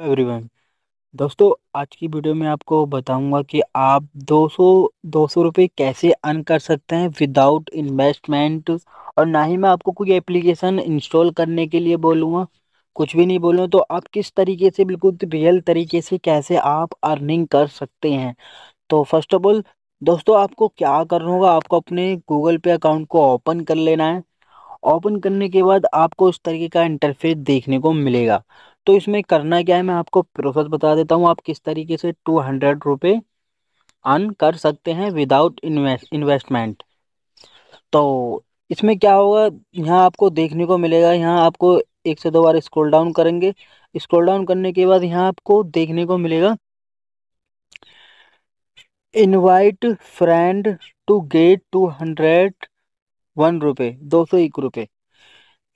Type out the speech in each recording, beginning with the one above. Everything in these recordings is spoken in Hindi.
एवरीवन दोस्तों आज की वीडियो में आपको बताऊंगा कि आप 200 200 रुपये कैसे अर्न कर सकते हैं विदाउट इन्वेस्टमेंट और ना ही मैं आपको कोई एप्लीकेशन इंस्टॉल करने के लिए बोलूँगा कुछ भी नहीं बोलूँ तो आप किस तरीके से बिल्कुल रियल तरीके से कैसे आप अर्निंग कर सकते हैं तो फर्स्ट ऑफ ऑल दोस्तों आपको क्या करना होगा आपको अपने गूगल पे अकाउंट को ओपन कर लेना है ओपन करने के बाद आपको इस तरीके का इंटरफेस देखने को मिलेगा तो इसमें करना क्या है मैं आपको प्रोसेस बता देता हूँ आप किस तरीके से टू हंड्रेड रुपये अर्न कर सकते हैं विदाउट इन्वेस्टमेंट तो इसमें क्या होगा यहाँ आपको देखने को मिलेगा यहाँ आपको एक से दो बार स्क्रॉल डाउन करेंगे स्क्रॉल डाउन करने के बाद यहाँ आपको देखने को मिलेगा invite friend to get two hundred one रुपये दो सौ एक रुपये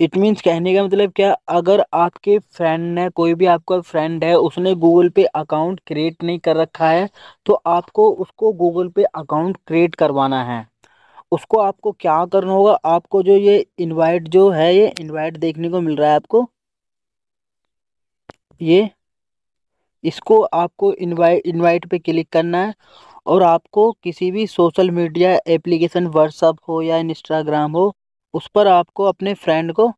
इट मीन्स कहने का मतलब क्या अगर आपके फ्रेंड ने कोई भी आपका फ्रेंड है उसने गूगल पे अकाउंट क्रिएट नहीं कर रखा है तो आपको उसको गूगल पे अकाउंट क्रिएट करवाना है उसको आपको क्या करना होगा आपको जो ये इनवाइट जो है ये इनवाइट देखने को मिल रहा है आपको ये इसको आपको इनवाइट इनवाइट पे क्लिक करना है और आपको किसी भी सोशल मीडिया एप्लीकेशन व्हाट्सअप हो या इंस्टाग्राम हो उस पर आपको अपने फ्रेंड को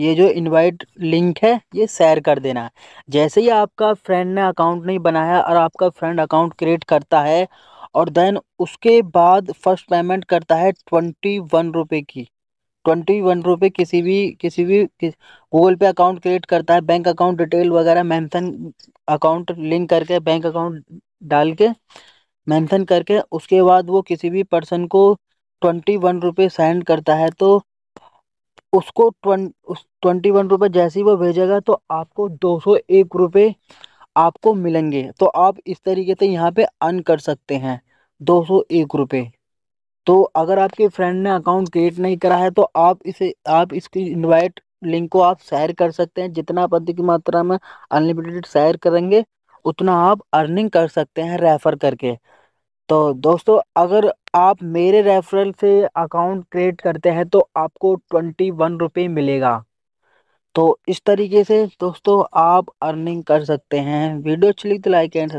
ये जो इनवाइट लिंक है ये शेयर कर देना है जैसे ही आपका फ्रेंड ने अकाउंट नहीं बनाया और आपका फ्रेंड अकाउंट क्रिएट करता है और देन उसके बाद फर्स्ट पेमेंट करता है ट्वेंटी वन रुपये की ट्वेंटी वन रुपये किसी भी किसी भी गूगल पे अकाउंट क्रिएट करता है बैंक अकाउंट डिटेल वगैरह मैंसन अकाउंट लिंक करके बैंक अकाउंट डाल के मेंशन करके उसके बाद वो किसी भी पर्सन को ट्वेंटी वन रुपये सेंड करता है तो उसको ट्वें उस ट्वेंटी वन रुपये जैसे ही वो भेजेगा तो आपको दो सौ एक रुपये आपको मिलेंगे तो आप इस तरीके से यहाँ पे अर्न कर सकते हैं दो सौ एक रुपये तो अगर आपके फ्रेंड ने अकाउंट क्रिएट नहीं करा है तो आप इसे आप इसकी इनवाइट लिंक को आप शेयर कर सकते हैं जितना आप अधिक मात्रा में अनलिमिटेड शेयर करेंगे उतना आप अर्निंग कर सकते हैं रेफ़र करके तो दोस्तों अगर आप मेरे रेफरल से अकाउंट क्रिएट करते हैं तो आपको ट्वेंटी वन रुपये मिलेगा तो इस तरीके से दोस्तों आप अर्निंग कर सकते हैं वीडियो अच्छी लगी तो लाइक एंड